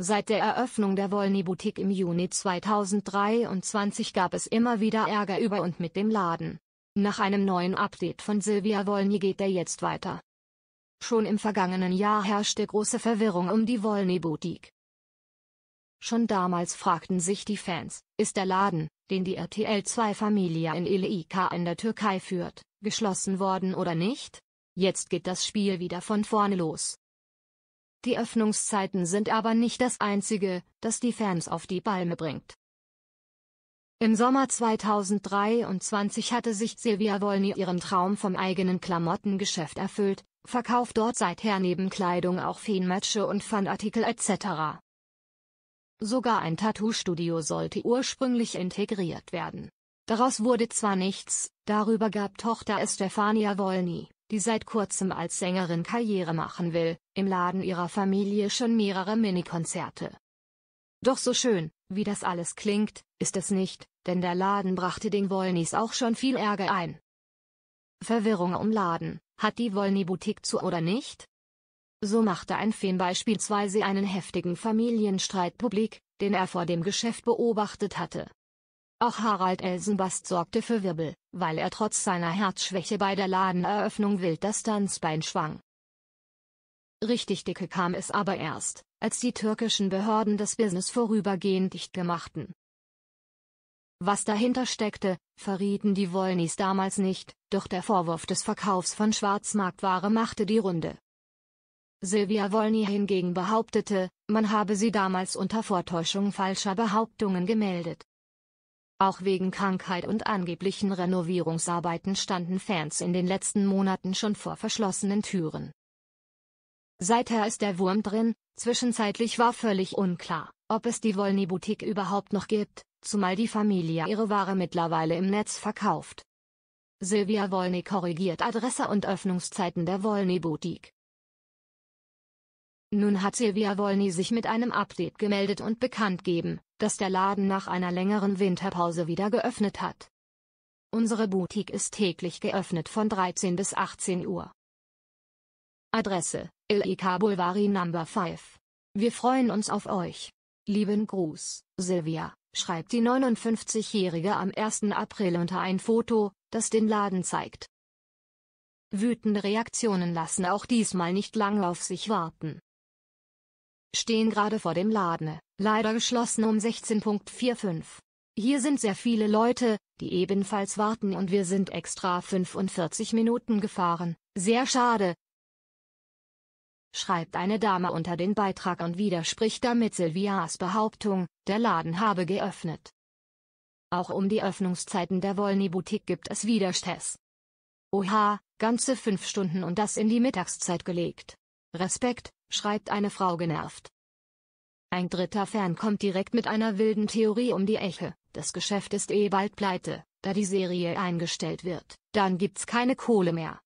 Seit der Eröffnung der Wollny Boutique im Juni 2023 gab es immer wieder Ärger über und mit dem Laden. Nach einem neuen Update von Silvia Wollny geht er jetzt weiter. Schon im vergangenen Jahr herrschte große Verwirrung um die Wollny Boutique. Schon damals fragten sich die Fans, ist der Laden, den die RTL2-Familie in Ileika in der Türkei führt, geschlossen worden oder nicht? Jetzt geht das Spiel wieder von vorne los. Die Öffnungszeiten sind aber nicht das einzige, das die Fans auf die Palme bringt. Im Sommer 2023 hatte sich Silvia Wolny ihren Traum vom eigenen Klamottengeschäft erfüllt, verkauft dort seither neben Kleidung auch Feenmatsche und Fanartikel etc. Sogar ein Tattoo-Studio sollte ursprünglich integriert werden. Daraus wurde zwar nichts, darüber gab Tochter Estefania Wolny, die seit kurzem als Sängerin Karriere machen will, im Laden ihrer Familie schon mehrere Minikonzerte. Doch so schön, wie das alles klingt, ist es nicht, denn der Laden brachte den Wollnis auch schon viel Ärger ein. Verwirrung um Laden, hat die Wollny-Boutique zu oder nicht? So machte ein Feen beispielsweise einen heftigen Familienstreit publik, den er vor dem Geschäft beobachtet hatte. Auch Harald Elsenbast sorgte für Wirbel, weil er trotz seiner Herzschwäche bei der Ladeneröffnung wild das Tanzbein schwang. Richtig dicke kam es aber erst, als die türkischen Behörden das Business vorübergehend dicht machten. Was dahinter steckte, verrieten die Wollnis damals nicht, doch der Vorwurf des Verkaufs von Schwarzmarktware machte die Runde. Silvia Wolny hingegen behauptete, man habe sie damals unter Vortäuschung falscher Behauptungen gemeldet. Auch wegen Krankheit und angeblichen Renovierungsarbeiten standen Fans in den letzten Monaten schon vor verschlossenen Türen. Seither ist der Wurm drin, zwischenzeitlich war völlig unklar, ob es die Wollny-Boutique überhaupt noch gibt, zumal die Familie ihre Ware mittlerweile im Netz verkauft. Silvia Wollny korrigiert Adresse und Öffnungszeiten der Wollny-Boutique. Nun hat Silvia Wollny sich mit einem Update gemeldet und bekannt gegeben, dass der Laden nach einer längeren Winterpause wieder geöffnet hat. Unsere Boutique ist täglich geöffnet von 13 bis 18 Uhr. Adresse LEK Bulvari Number 5. Wir freuen uns auf euch. Lieben Gruß, Silvia, schreibt die 59-Jährige am 1. April unter ein Foto, das den Laden zeigt. Wütende Reaktionen lassen auch diesmal nicht lange auf sich warten. Stehen gerade vor dem Laden, leider geschlossen um 16.45. Hier sind sehr viele Leute, die ebenfalls warten und wir sind extra 45 Minuten gefahren. Sehr schade, schreibt eine Dame unter den Beitrag und widerspricht damit Silvias Behauptung, der Laden habe geöffnet. Auch um die Öffnungszeiten der Wolny Boutique gibt es Widerstess. Oha, ganze fünf Stunden und das in die Mittagszeit gelegt. Respekt, schreibt eine Frau genervt. Ein dritter Fan kommt direkt mit einer wilden Theorie um die Eche, das Geschäft ist eh bald pleite, da die Serie eingestellt wird, dann gibt's keine Kohle mehr.